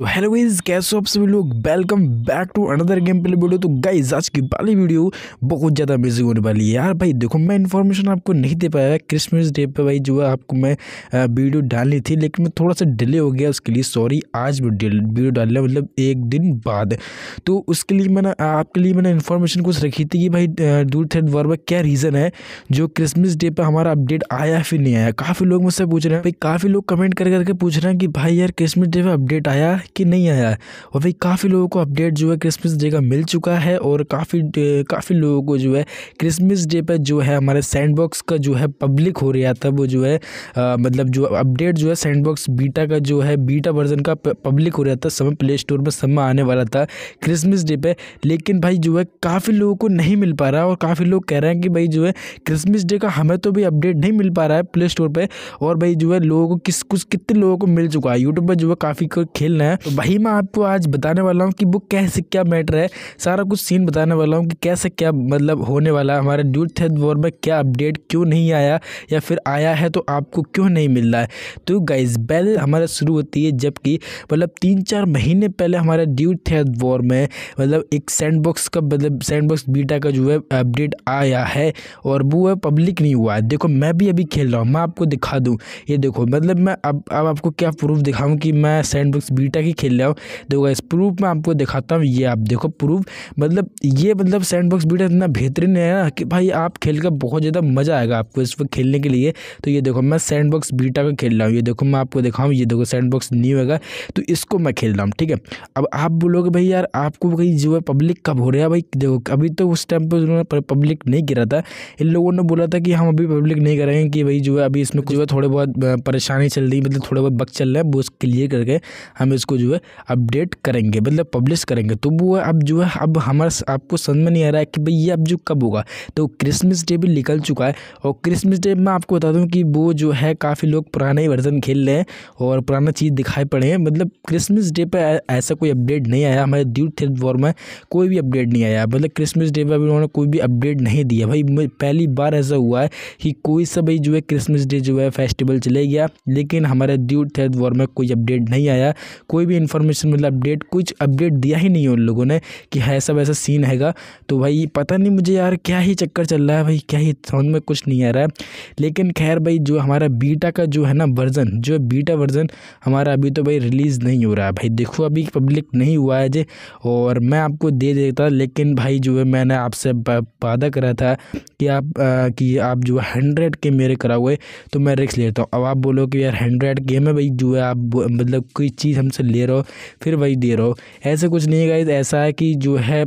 तो hello guys कैसे हो आप सभी लोग welcome back to another game play video तो गाइस आज की वाली वीडियो बहुत ज़्यादा अमेजिंग होने वाली है यार भाई देखो मैं इन्फॉर्मेशन आपको नहीं दे पाया क्रिसमस डे पे भाई जो है आपको मैं वीडियो डालनी थी लेकिन मैं थोड़ा सा डिले हो गया उसके लिए सॉरी आज वीडियो डाल लिया मतलब एक दिन बाद तो उसके लिए मैंने आपके लिए मैंने इन्फॉर्मेशन कुछ रखी थी कि भाई दूर थे वर्ब में क्या रीज़न है जो क्रिसमस डे पर हमारा अपडेट आया फिर नहीं आया काफ़ी लोग मुझसे पूछ रहे हैं भाई काफ़ी लोग कमेंट कर करके पूछ रहे हैं कि भाई यार क्रिसमस डे पर अपडेट आया कि नहीं आया है और भाई काफ़ी लोगों को अपडेट जो है क्रिसमस डे का मिल चुका है और काफ़ी काफ़ी लोगों को जो है क्रिसमस डे पर जो है हमारे सैंड बॉक्स का जो है पब्लिक हो रहा था वो जो है आ, मतलब जो अपडेट जो है सैंड बॉक्स बीटा का जो है बीटा वर्जन का पब्लिक हो रहा था समय प्ले स्टोर में समय आने वाला था क्रिसमस डे पर लेकिन भाई जो है काफ़ी लोगों को नहीं मिल पा रहा और काफ़ी लोग कह रहे हैं कि भाई जो है क्रिसमस डे का हमें तो भी अपडेट नहीं मिल पा रहा है प्ले स्टोर पर और भाई जो है लोगों को किस कुछ कितने लोगों को मिल चुका है यूट्यूब पर जो है काफ़ी खेल रहे हैं है तो भाई मैं आपको आज बताने वाला हूँ कि बुक कैसे क्या मैटर है सारा कुछ सीन बताने वाला हूँ कि कैसे क्या मतलब होने वाला है हमारे ड्यूट थे वॉर में क्या अपडेट क्यों नहीं आया या फिर आया है तो आपको क्यों नहीं मिल रहा है तो गाइज बैल हमारा शुरू होती है जबकि मतलब तीन चार महीने पहले हमारे ड्यूट थे वॉर में मतलब एक सैंड बॉक्स का मतलब सैंड बॉक्स बीटा का जो है अपडेट आया है और वो है पब्लिक नहीं हुआ है देखो मैं भी अभी खेल रहा हूँ मैं आपको दिखा दूँ ये देखो मतलब मैं अब अब आपको क्या प्रूफ दिखाऊँ कि मैं सैंड बॉक्स बीटा के खेल जाओ देखो इस प्रूफ में आपको दिखाता हूँ ये आप देखो प्रूफ मतलब ये मतलब सैंड बॉक्स बीटर इतना बेहतरीन है ना कि भाई आप खेल कर बहुत ज़्यादा मज़ा आएगा आपको इस पर खेलने के लिए तो ये देखो मैं सैंड बॉक्स बीटा का खेल रहा हूँ ये देखो मैं आपको दिखाऊँ ये देखो सैंड बॉक्स न्यू हैगा तो इसको मैं खेल रहा हूँ ठीक है अब आप बोलोगे भाई यार आपको भाई जो है पब्लिक कब हो रहा है भाई देखो अभी तो उस टाइम पर उन्होंने पब्लिक नहीं गिरा था इन लोगों ने बोला था कि हम अभी पब्लिक नहीं करेंगे कि भाई जो है अभी इसमें जो है थोड़े बहुत परेशानी चल रही मतलब थोड़े बहुत बक चल रहा है वो क्लियर करके हम इसको को जो है अपडेट करेंगे मतलब पब्लिश करेंगे तो वो अब जो है अब हमारा आपको समझ में नहीं आ रहा है कि भाई ये अब जो कब होगा तो क्रिसमस डे भी निकल चुका है और क्रिसमस डे मैं आपको बता दूँ कि वो जो है काफ़ी लोग पुराने ही वर्जन खेल रहे हैं और पुराना चीज़ दिखाई पड़े हैं मतलब क्रिसमस डे पर ऐसा कोई अपडेट नहीं आया हमारे ड्यू थे वॉर में कोई भी अपडेट नहीं आया मतलब क्रिसमस डे पर अभी उन्होंने कोई भी अपडेट नहीं दिया भाई पहली बार ऐसा हुआ है कि कोई सा भाई जो है क्रिसमस डे जो है फेस्टिवल चले गया लेकिन हमारे ड्यू थे वॉर में कोई अपडेट नहीं आया कोई कोई भी इन्फॉर्मेशन मतलब अपडेट कुछ अपडेट दिया ही नहीं है उन लोगों ने कि हाँ, ऐसा वैसा सीन हैगा तो भाई पता नहीं मुझे यार क्या ही चक्कर चल रहा है भाई क्या ही समझ में कुछ नहीं आ रहा है लेकिन खैर भाई जो हमारा बीटा का जो है ना वर्ज़न जो बीटा वर्ज़न हमारा अभी तो भाई रिलीज़ नहीं हो रहा है भाई देखो अभी पब्लिक नहीं हुआ है जे और मैं आपको दे देता लेकिन भाई जो है मैंने आपसे वादा करा था कि आप आ, कि आप जो है हंड्रेड के मेरे कराओगे तो मैं रिक्स लेता हूँ अब आप बोलो कि यार हंड्रेड के में भाई जो है आप मतलब कोई चीज़ हमसे ले रहे हो फिर वही दे रहे हो ऐसे कुछ नहीं है ऐसा है कि जो है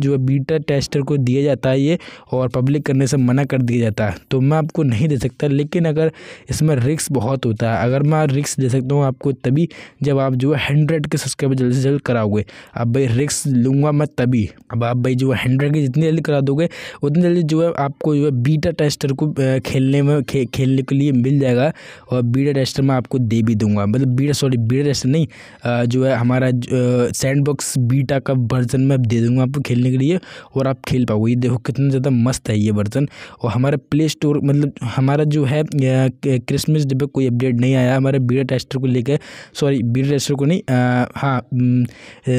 जो बीटा टेस्टर को दिया जाता है ये और पब्लिक करने से मना कर दिया जाता है तो मैं आपको नहीं दे सकता लेकिन अगर इसमें रिक्स बहुत होता है अगर मैं रिक्स दे सकता हूँ आपको तभी जब आप जो है हंड्रेड के सब्सक्राइबर जल्द से जल्द कराओगे अब भाई रिक्स लूँगा मैं तभी अब आप भाई जो है हंड्रेड की जितनी जल्दी करा दोगे उतनी जल्दी जो है आपको जो है बीटा टेस्टर को खेलने में खे, खेलने के लिए मिल जाएगा और बीटा टेस्टर मैं आपको दे भी दूंगा मतलब बीटा सॉरी बीटा टेस्टर नहीं जो है हमारा सैंड बॉक्स बीटा का वर्जन मैं दे दूँगा आपको खेलने के लिए और आप खेल पाओगे ये देखो कितना ज़्यादा मस्त है ये वर्जन और हमारे प्ले स्टोर मतलब हमारा जो है क्रिसमस डे पर कोई अपडेट नहीं आया हमारे बीटा टेस्टर को लेकर सॉरी बीटा टेस्टर को नहीं हाँ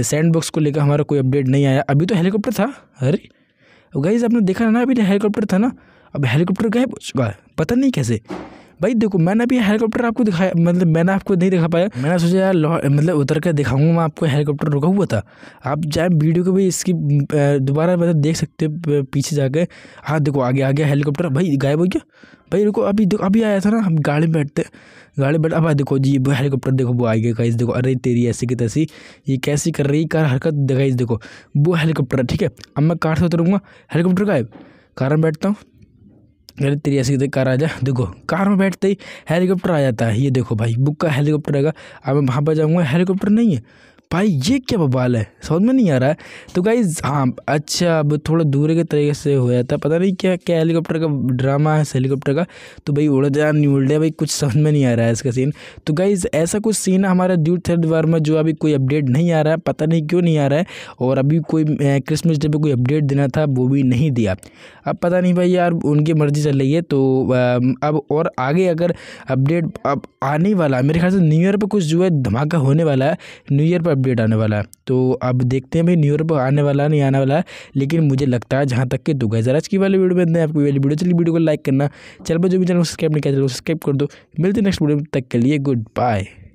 सैंड बॉक्स को लेकर हमारा कोई अपडेट नहीं आया अभी तो हेलीकॉप्टर था अरे गाइज आपने देखा ना अभी हेलीकॉप्टर तो था ना अब हेलीकॉप्टर गायब हो चुका है पता नहीं कैसे भाई देखो मैंने अभी हेलीकॉप्टर आपको दिखाया मतलब मैंने आपको नहीं दिखा पाया मैंने सोचा यार मतलब उतर कर दिखाऊंगा मैं आपको हेलीकॉप्टर रुका हुआ था आप जाए वीडियो को भी इसकी दोबारा मतलब देख सकते हो पीछे जाके हाँ देखो आगे आ गया हेलीकॉप्टर भाई गायब हो गया भाई रुको अभी अभी आया था ना हम गाड़ी में बैठते गाड़ी बैठ अब देखो जी वो हेलीकॉप्टर देखो वो आ गया गाइस देखो अरे तेरी ऐसी की तैसी ये कैसी कर रही कार हरकत गाइस देखो वो हेलीकॉप्टर ठीक है अब मैं कार से उतरूँगा हेलीकॉप्टर गायब कार में बैठता हूँ अरे तेरी ऐसी कार आ जा देखो कार में बैठते ही हेलीकॉप्टर आ जाता है ये देखो भाई बुक का हेलीकॉप्टर आएगा अब मैं वहाँ पर जाऊँगा हेलीकॉप्टर नहीं है भाई ये क्या बवाल है समझ में नहीं आ रहा है तो गाइज हाँ अच्छा अब थोड़ा दूर के तरीके से हो जाता है पता नहीं क्या क्या हेलीकॉप्टर का ड्रामा है हेलीकॉप्टर का तो भाई उड़ जा नहीं उड़ भाई कुछ समझ में नहीं आ रहा है इसका सीन तो गाइज ऐसा कुछ सीन है हमारे दूर थर्ड वार में जो अभी कोई अपडेट नहीं आ रहा है पता नहीं क्यों नहीं आ रहा है और अभी कोई क्रिसमस डे पर कोई अपडेट देना था वो भी नहीं दिया अब पता नहीं भाई यार उनकी मर्ज़ी चल रही है तो अब और आगे अगर अपडेट अब आने वाला मेरे ख्याल से न्यू ईयर पर कुछ जो है धमाका होने वाला है न्यू ईयर पर अपडेट आने वाला है तो अब देखते हैं भाई न्यू ईयर आने वाला नहीं आने वाला है लेकिन मुझे लगता है जहाँ तक कि तो गए आज की वाली वीडियो में आपको वाली वीडियो चलिए वीडियो को लाइक करना चल पर जो भी चैनल सब्सक्राइब नहीं किया सब्सक्राइब कर दो मिलते नेक्स्ट वीडियो तक के लिए गुड बाय